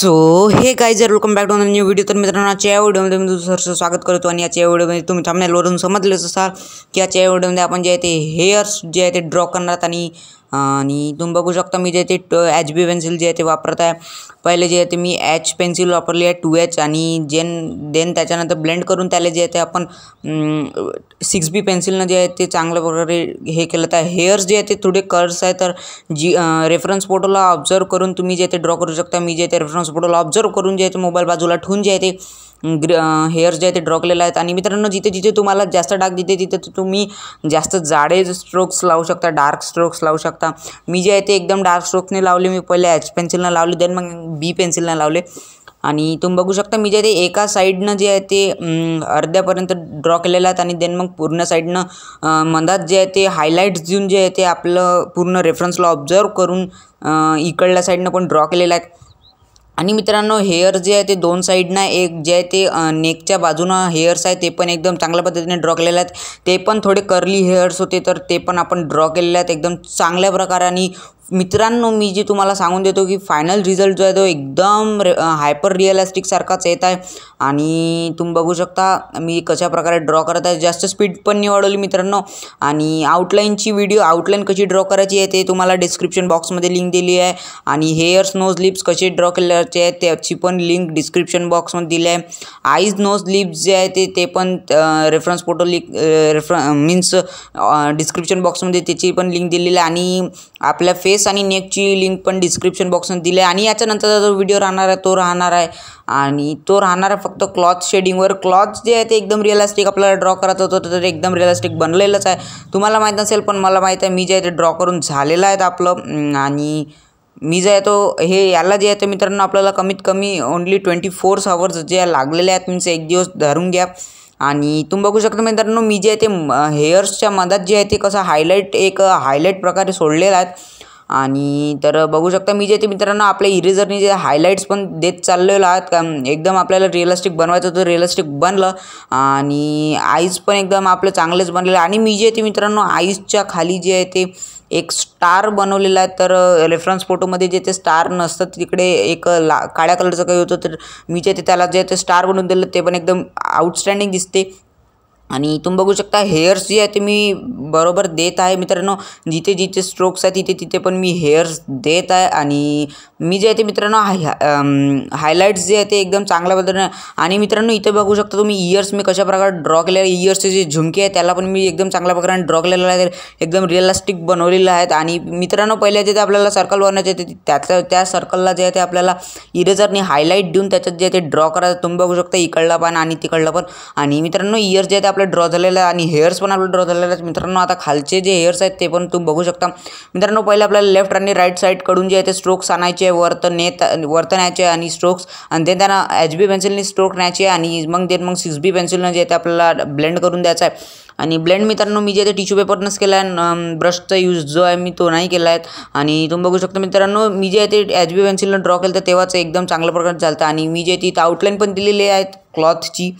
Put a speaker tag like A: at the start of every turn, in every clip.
A: so hey guys जर welcome back to new video तर मित्रांनो आजच्या या व्हिडिओमध्ये मी तुमचं स्वागत करतो आणि याच्या व्हिडिओमध्ये तुम्ही थांबण्यावरून समजलेच असाल की याच्या व्हिडिओमध्ये आपण जे आहे ते हेअर्स जे आहे ते ड्रॉ करणार आणि आणि तुम्ही बघू शकता मी जे ते एच बी पेन्सिल जे आहे ते वापरत आहे पहिले जे आहे ते मी एच पेन्सिल वापरली आहे टू एच आणि जेन देन त्याच्यानंतर ब्लेंड करून त्याला जे आहे ते आपण सिक्स बी पेन्सिलनं जे आहे ते चांगल्या प्रकारे हे केलं तर हेअर्स जे आहे ते थोडे कर्स आहे तर जी रेफरन्स फोटोला ऑब्झर्व करून तुम्ही जे ते ड्रॉ करू शकता मी जे ते रेफरन्स फोटोला ऑब्झर्व करून जे ते मोबाईल बाजूला ठेवून जे आहे ते ग्र हेअर्स जे आहे ते ड्रॉ केलेले आहेत आणि मित्रांनो जिथे जिथे तुम्हाला जास्त डार्क दिते तिथे तुम्ही जास्त जाडे स्ट्रोक्स लावू शकता डार्क स्ट्रोक्स लावू शकता मी जे आहे ते एकदम डार्क स्ट्रोक्सने लावले मी पहिले एच पेन्सिलनं लावले देन मग बी पेन्सिलनं लावले आणि तुम्ही बघू शकता मी जे ते एका साईडनं जे आहे ते अर्ध्यापर्यंत ड्रॉ केलेलं आहेत आणि देन मग पूर्ण साईडनं मधात जे आहे ते हायलाईट्स देऊन जे आहे ते आपलं पूर्ण रेफरन्सला ऑब्झर्व करून इकडल्या साईडनं पण ड्रॉ केलेलं आहे आणि मित्रांनो हेअर जे आहे ते दोन साईडना एक जे आहे ते नेकच्या बाजूनं हेअर्स आहे ते पण एकदम चांगल्या पद्धतीने ड्रॉ केलेले आहेत ते पण थोडे कर्ली हेअर्स होते तर ते पण आपण ड्रॉ केलेले आहेत एकदम चांगल्या प्रकाराने मित्रांनो मी जे तुम्हाला सांगून देतो की फायनल रिझल्ट जो आहे तो एकदम रे हायपर रिअलिस्टिकसारखाच येत आहे आणि तुम्ही बघू शकता मी कशा प्रकारे ड्रॉ करत आहे जास्त स्पीड पण निवडवली मित्रांनो आणि आउटलाईनची व्हिडिओ आउटलाईन कशी ड्रॉ करायची आहे ते तुम्हाला डिस्क्रिप्शन बॉक्समध्ये लिंक दिली आहे आणि हेअर्स नोज लिप्स कसे ड्रॉ केल्याचे आहे त्याची पण लिंक डिस्क्रिप्शन बॉक्समध्ये दिली आहे आईज नोज लिप्स जे आहे ते ते पण reference photo link refer means description बॉक्समध्ये त्याची पण लिंक दिलेली आहे आणि आपल्या फेस फेस आणि नेकची लिंक पण डिस्क्रिप्शन बॉक्समध्ये दिली आहे आणि याच्यानंतरचा जो व्हिडिओ राहणार आहे तो राहणार आहे आणि तो राहणार आहे फक्त क्लॉथ शेडिंगवर क्लॉथ जे आहे ते एकदम रिअलिस्टिक आपल्याला ड्रॉ करायचं होतं तर एकदम रिअलिस्टिक बनलेलंच आहे तुम्हाला माहीत नसेल पण मला माहीत आहे मी जे आहे ते ड्रॉ करून झालेलं आहे आपलं आणि मी जे आहे तो हे याला जे आहे ते मित्रांनो आपल्याला कमीत कमी ओन्ली ट्वेंटी फोर्स आवर्स जे लागलेले आहेत मीन्स एक दिवस धरून घ्या आणि तुम्ही बघू शकता मित्रांनो मी जे आहे ते हेअर्सच्या मधात जे आहे ते कसं हायलाईट एक हायलाईट प्रकारे सोडलेलं आहे आणि तर बघू शकता मी जे ते मित्रांनो आपल्या इरेझरने जे हायलाईट्स पण देत चाललेलो आहात का एकदम आपल्याला रिअलिस्टिक बनवायचं होतं रिअलिस्टिक बनलं आणि आईज पण एकदम आपलं चांगलेच बनलेलं आणि मी जे ते मित्रांनो आईजच्या खाली जे आहे ते एक स्टार बनवलेला आहे तर रेफरन्स फोटोमध्ये जे ते स्टार नसतात तिकडे एक ला काळ्या कलरचं काही होतं तर मी जे ते त्याला जे ते स्टार बनवून दिलं ते पण एकदम आउटस्टँडिंग दिसते आणि इथून बघू शकता हेअर्स जे आहे ते मी बरोबर देत आहे मित्रांनो जिथे जिथे स्ट्रोक्स आहे तिथे तिथे पण मी हेअर्स देत आहे आणि मी जे आहे ते मित्रांनो हाय हायलाईट्स जे आहे ते एकदम चांगल्या पद्धतीने आणि मित्रांनो इथे बघू शकता तुम्ही इयर्स मी कशा प्रकारे ड्रॉ केलेले इयर्सचे जे झुमके आहे त्याला पण मी एकदम चांगल्या प्रकारे ड्रॉ केलेलं आहे एकदम रिअलिस्टिक बनवलेलं आहेत आणि मित्रांनो पहिले जे ते आपल्याला सर्कल बनवायचे ते त्याचं त्या सर्कलला जे आहे ते आपल्याला इरेझरने हायलाईट देऊन त्याच्यात जे आहे ते ड्रॉ करायचं तुम्ही बघू शकता इकडला पण आणि तिकडला पण आणि मित्रांनो इयर्स जे आहे ते आपले ड्रॉ झालेलं आहे आणि हेअर्स पण आपले ड्रॉ झालेले आहेत मित्रांनो आता खालचे जे हेअर्स आहेत ते पण तुम्ही बघू शकता मित्रांनो पहिले आपल्याला लेफ्ट आणि राईट साईडकडून जे आहे ते स्ट्रोक्स आणायचे वर्त नेत वर्त न्यायचे आणि स्ट्रोक्स आणि ते त्यांना एच बी पेन्सिलने स्ट्रोक न्यायचे आणि मग ते मग सिक्स बी पेन्सिलनं जे आहे ते आपल्याला ब्लेंड करून द्यायचं आहे आणि ब्लेंड मित्रांनो मी जे ते टिश्यू पेपरनंच केला आहे ब्रशचा यूज जो आहे मी तो नाही केला आहे आणि तुम्ही बघू शकता मित्रांनो मी जे ते एच बी पेन्सिलनं ड्रॉ केलं तर तेव्हाच एकदम चांगल्या प्रकारे चालतं आणि मी जे ती आउटलाईन पण दिलेली आहेत क्लॉथची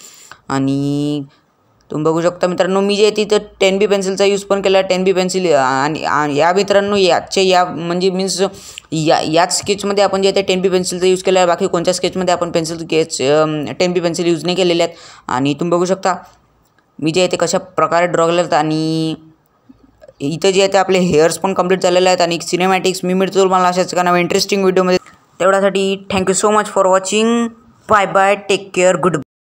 A: आणि तुम्ही बघू शकता मित्रांनो मी जे तिथं टेन बी पेन्सिलचा यूज पण केला टेन बी पेन्सिल आणि या मित्रांनो याचे या म्हणजे मीन्स या याच स्केचमध्ये आपण जे ते टेन बी पेन्सिलचा यूज केला आहे बाकी कोणत्या स्केचमध्ये आपण pencil sketch ten B pencil use नाही केलेले आहेत आणि तुम्ही बघू शकता मी जे आहे ते कशा प्रकारे ड्रॉ केले आणि इथं जे आहे ते आपले हेअर्स पण कंप्लीट झालेले आहेत आणि सिनेमॅटिक्स मी मिळतो मला अशाच का इंटरेस्टिंग व्हिडिओमध्ये तेवढ्यासाठी thank you so much for watching bye bye take care good